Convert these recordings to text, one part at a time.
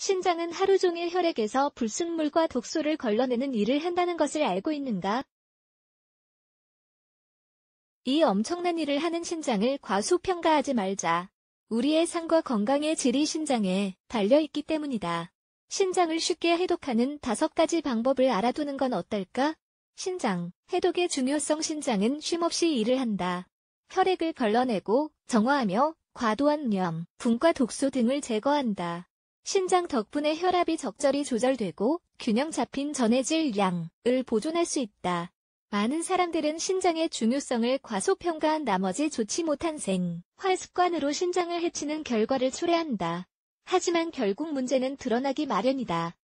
신장은 하루 종일 혈액에서 불순물과 독소를 걸러내는 일을 한다는 것을 알고 있는가? 이 엄청난 일을 하는 신장을 과소평가하지 말자. 우리의 삶과 건강의 질이 신장에 달려있기 때문이다. 신장을 쉽게 해독하는 다섯 가지 방법을 알아두는 건 어떨까? 신장, 해독의 중요성 신장은 쉼없이 일을 한다. 혈액을 걸러내고 정화하며 과도한 염, 분과 독소 등을 제거한다. 신장 덕분에 혈압이 적절히 조절되고 균형 잡힌 전해질 양을 보존할 수 있다. 많은 사람들은 신장의 중요성을 과소평가한 나머지 좋지 못한 생활 습관으로 신장을 해치는 결과를 초래한다. 하지만 결국 문제는 드러나기 마련이다.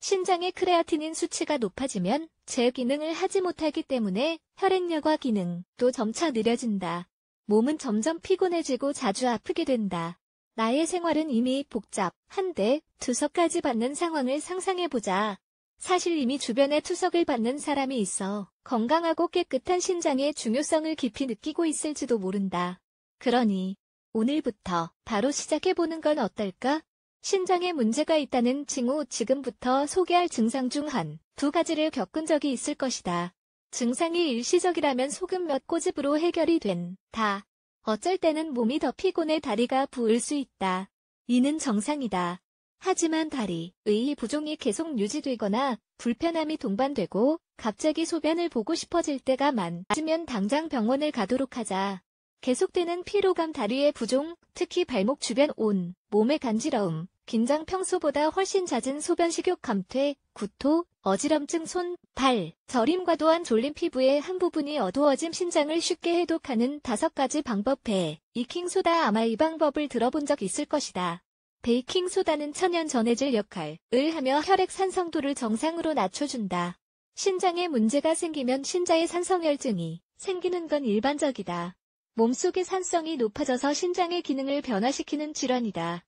신장의 크레아틴인 수치가 높아지면 제 기능을 하지 못하기 때문에 혈액력과 기능도 점차 느려진다. 몸은 점점 피곤해지고 자주 아프게 된다. 나의 생활은 이미 복잡, 한데 투석까지 받는 상황을 상상해보자. 사실 이미 주변에 투석을 받는 사람이 있어 건강하고 깨끗한 신장의 중요성을 깊이 느끼고 있을지도 모른다. 그러니 오늘부터 바로 시작해보는 건 어떨까? 신장에 문제가 있다는 징후 지금부터 소개할 증상 중 한 두 가지를 겪은 적이 있을 것이다. 증상이 일시적이라면 소금 몇 꼬집으로 해결이 된다. 어쩔 때는 몸이 더 피곤해 다리가 부을 수 있다. 이는 정상이다. 하지만 다리의 부종이 계속 유지되거나 불편함이 동반되고 갑자기 소변을 보고 싶어질 때가 많으면 당장 병원을 가도록 하자. 계속되는 피로감 다리의 부종, 특히 발목 주변 온, 몸의 간지러움, 긴장 평소보다 훨씬 잦은 소변 식욕 감퇴, 구토, 어지럼증 손, 발, 저림 과도한 졸림 피부의 한 부분이 어두워짐 신장을 쉽게 해독하는 다섯 가지 방법 배, 이킹소다 아마 이 방법을 들어본 적 있을 것이다. 베이킹소다는 천연 전해질 역할을 하며 혈액 산성도를 정상으로 낮춰준다. 신장에 문제가 생기면 신자의 산성혈증이 생기는 건 일반적이다. 몸속의 산성이 높아져서 신장의 기능을 변화시키는 질환이다.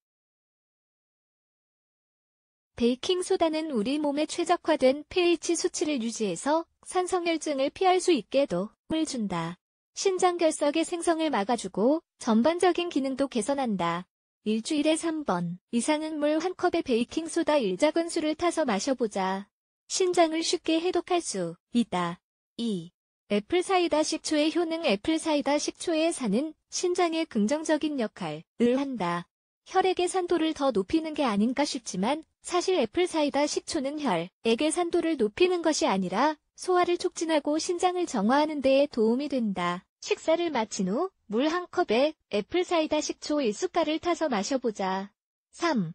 베이킹소다는 우리 몸에 최적화된 pH 수치를 유지해서 산성혈증을 피할 수 있게 도움을 준다. 신장결석의 생성을 막아주고 전반적인 기능도 개선한다. 일주일에 3번 이상은 물 한 컵에 베이킹소다 1작은술을 타서 마셔보자. 신장을 쉽게 해독할 수 있다. 2. 애플 사이다 식초의 효능 애플 사이다 식초의 사는 신장에 긍정적인 역할을 한다. 혈액의 산도를 더 높이는 게 아닌가 싶지만 사실 애플 사이다 식초는 혈액의 산도를 높이는 것이 아니라 소화를 촉진하고 신장을 정화하는 데에 도움이 된다. 식사를 마친 후 물 한 컵에 애플 사이다 식초 1숟갈을 타서 마셔보자. 3.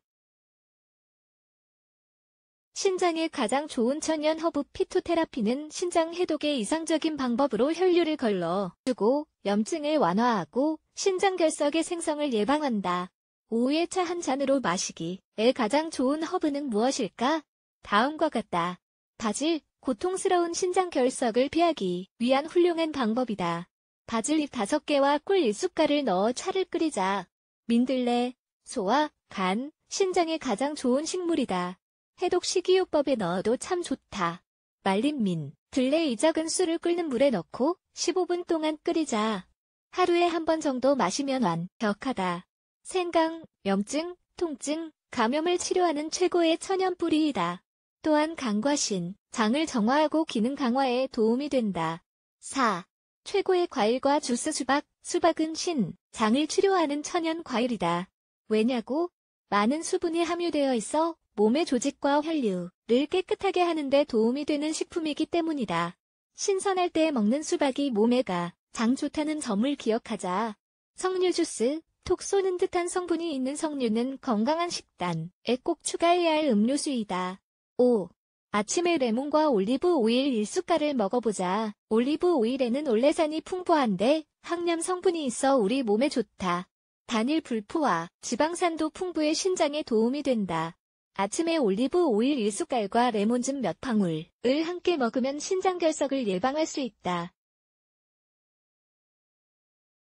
신장에 가장 좋은 천연 허브 피토테라피는 신장 해독의 이상적인 방법으로 혈류를 걸러 주고 염증을 완화하고 신장 결석의 생성을 예방한다. 오후에 차 한 잔으로 마시기에 가장 좋은 허브는 무엇일까? 다음과 같다. 바질, 고통스러운 신장 결석을 피하기 위한 훌륭한 방법이다. 바질잎 5개와 꿀 1숟갈을 넣어 차를 끓이자. 민들레, 소와 간, 신장에 가장 좋은 식물이다. 해독 식이요법에 넣어도 참 좋다. 말린 민, 들레 이 작은 술을 끓는 물에 넣고 15분 동안 끓이자. 하루에 한 번 정도 마시면 완벽하다. 생강, 염증, 통증, 감염을 치료하는 최고의 천연뿌리이다. 또한 강과신, 장을 정화하고 기능 강화에 도움이 된다. 4. 최고의 과일과 주스 수박, 수박은 신, 장을 치료하는 천연 과일이다. 왜냐고? 많은 수분이 함유되어 있어 몸의 조직과 혈류를 깨끗하게 하는데 도움이 되는 식품이기 때문이다. 신선할 때 먹는 수박이 몸에 가, 장 좋다는 점을 기억하자. 석류 주스, 톡 쏘는 듯한 성분이 있는 석류는 건강한 식단에 꼭 추가해야 할 음료수이다. 5. 아침에 레몬과 올리브 오일 일숟갈을 먹어보자. 올리브 오일에는 올레산이 풍부한데 항염 성분이 있어 우리 몸에 좋다. 단일 불포화, 지방산도 풍부해 신장에 도움이 된다. 아침에 올리브 오일 일숟갈과 레몬즙 몇 방울을 함께 먹으면 신장 결석을 예방할 수 있다.